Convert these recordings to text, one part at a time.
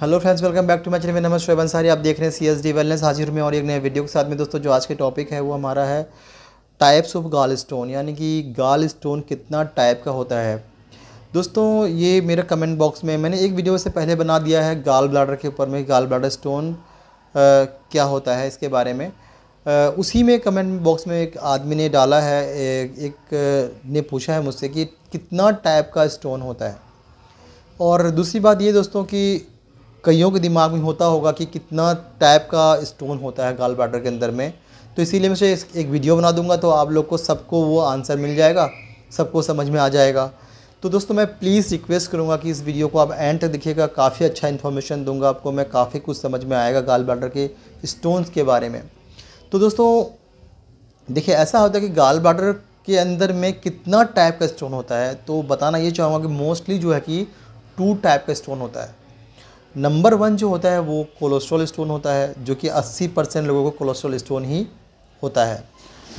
hello friends welcome back to match में नमस्ते शोब अंसारी आप देख रहे हैं सी एस डी वेलनेस हाजिर में और एक नए वीडियो के साथ में दोस्तों जो आज के टॉपिक है वो हमारा है टाइप्स ऑफ गाल स्टोन यानी कि गाल स्टोन कितना टाइप का होता है दोस्तों ये मेरे कमेंट बॉक्स में मैंने एक वीडियो से पहले बना दिया है गाल ब्लाडर के ऊपर में गाल ब्लाडर स्टोन आ, क्या होता है इसके बारे में आ, उसी में कमेंट बॉक्स में एक आदमी ने डाला है एक, एक ने पूछा है मुझसे कि कितना टाइप का स्टोन होता है और दूसरी बात ये दोस्तों कि कईयों के दिमाग में होता होगा कि कितना टाइप का स्टोन होता है गाल ब्लाडर के अंदर में तो इसीलिए मैं एक वीडियो बना दूंगा तो आप लोग को सबको वो आंसर मिल जाएगा सबको समझ में आ जाएगा तो दोस्तों मैं प्लीज़ रिक्वेस्ट करूँगा कि इस वीडियो को आप एंड तक देखिएगा काफ़ी अच्छा इन्फॉर्मेशन दूंगा आपको मैं काफ़ी कुछ समझ में आएगा गाल बाटर के स्टोन्स के बारे में तो दोस्तों देखिए ऐसा होता है कि गाल बाटर के अंदर में कितना टाइप का स्टोन होता है तो बताना ये चाहूँगा कि मोस्टली जो है कि टू टाइप का स्टोन होता है नंबर वन जो होता है वो कोलेस्ट्रॉल स्टोन होता है जो कि 80 परसेंट लोगों को कोलेस्ट्रॉल स्टोन ही होता है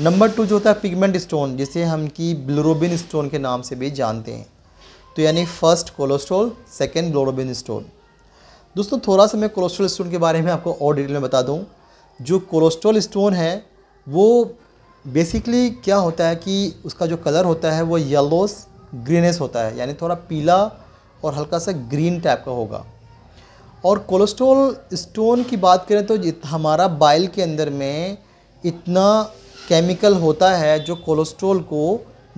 नंबर टू जो होता है पिगमेंट स्टोन जिसे हम कि ब्लोरोबिन स्टोन के नाम से भी जानते हैं तो यानी first cholesterol second bilirubin stone दोस्तों थोड़ा सा मैं कोलेस्ट्रॉल स्टोन के बारे में आपको और डिटेल में बता दूँ जो कोलेस्ट्रॉल स्टोन है वो बेसिकली क्या होता है कि उसका जो कलर होता है वो येलोस ग्रीनस होता है यानी थोड़ा पीला और हल्का सा ग्रीन टाइप का होगा और कोलेस्ट्रोल स्टोन की बात करें तो हमारा बाइल के अंदर में इतना केमिकल होता है जो कोलेस्ट्रोल को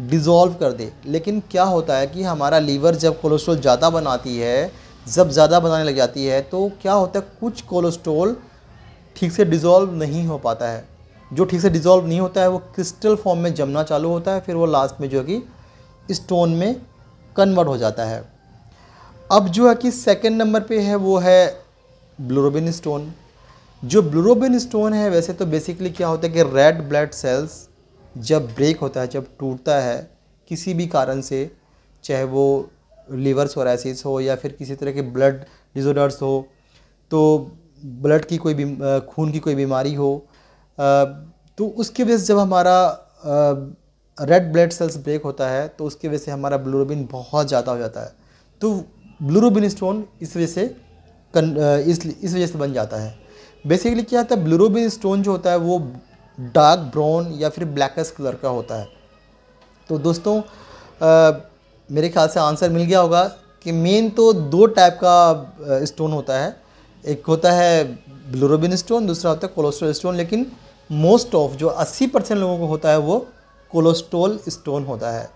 डिज़ोल्व कर दे लेकिन क्या होता है कि हमारा लीवर जब कोलेस्ट्रोल ज़्यादा बनाती है जब ज़्यादा बनाने लग जाती है तो क्या होता है कुछ कोलेस्ट्रोल ठीक से डिज़ोल्व नहीं हो पाता है जो ठीक से डिज़ोल्व नहीं होता है वो क्रिस्टल फॉर्म में जमना चालू होता है फिर वो लास्ट में जो है कि स्टोन में कन्वर्ट हो जाता है अब जो है कि सेकेंड नंबर पे है वो है ब्लूरोबिन स्टोन जो ब्लूरोबिन स्टोन है वैसे तो बेसिकली क्या होता है कि रेड ब्लड सेल्स जब ब्रेक होता है जब टूटता है किसी भी कारण से चाहे वो लीवर सोरासिस हो या फिर किसी तरह के ब्लड डिजोर्डर्स हो तो ब्लड की कोई खून की कोई बीमारी हो तो उसकी वजह से जब हमारा रेड ब्लड सेल्स ब्रेक होता है तो उसकी वजह से हमारा ब्लोरोबिन बहुत ज़्यादा हो जाता है तो ब्लूरोबिन स्टोन इस वजह से इस इस वजह से बन जाता है बेसिकली क्या होता है ब्लूरोबिन स्टोन जो होता है वो डार्क ब्राउन या फिर ब्लैकस कलर का होता है तो दोस्तों आ, मेरे ख्याल से आंसर मिल गया होगा कि मेन तो दो टाइप का स्टोन होता है एक होता है ब्लूरोबिन स्टोन दूसरा होता है कोलेस्ट्रोल स्टोन लेकिन मोस्ट ऑफ जो 80 परसेंट लोगों को होता है वो कोलेस्ट्रोल स्टोन होता है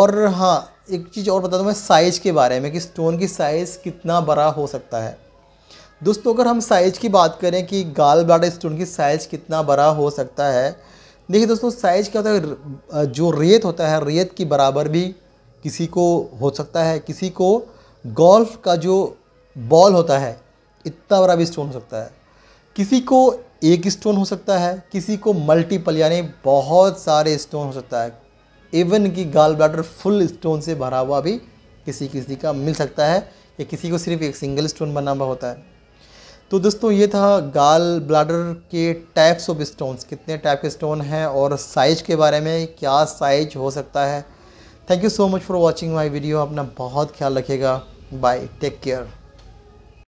और हाँ एक चीज़ और बता दूँ मैं साइज़ के बारे में कि स्टोन की साइज़ कितना बड़ा हो सकता है दोस्तों अगर हम साइज़ की बात करें कि गाल ब्लाडर स्टोन की साइज़ कितना बड़ा हो सकता है देखिए दोस्तों साइज़ क्या होता है जो रेत होता है रेत की बराबर भी किसी को हो सकता है किसी को गोल्फ का जो बॉल होता है इतना बड़ा भी स्टोन हो सकता है किसी को एक स्टोन हो सकता है किसी को मल्टीपल यानी बहुत सारे स्टोन हो सकता है इवन कि गाल ब्लाडर फुल स्टोन से भरा हुआ भी किसी किसी का मिल सकता है या किसी को सिर्फ एक सिंगल स्टोन बना हुआ होता है तो दोस्तों ये था गाल ब्लाडर के टाइप्स ऑफ स्टोन्स कितने टाइप के स्टोन हैं और साइज के बारे में क्या साइज हो सकता है thank you so much for watching my video अपना बहुत ख्याल रखेगा बाय टेक केयर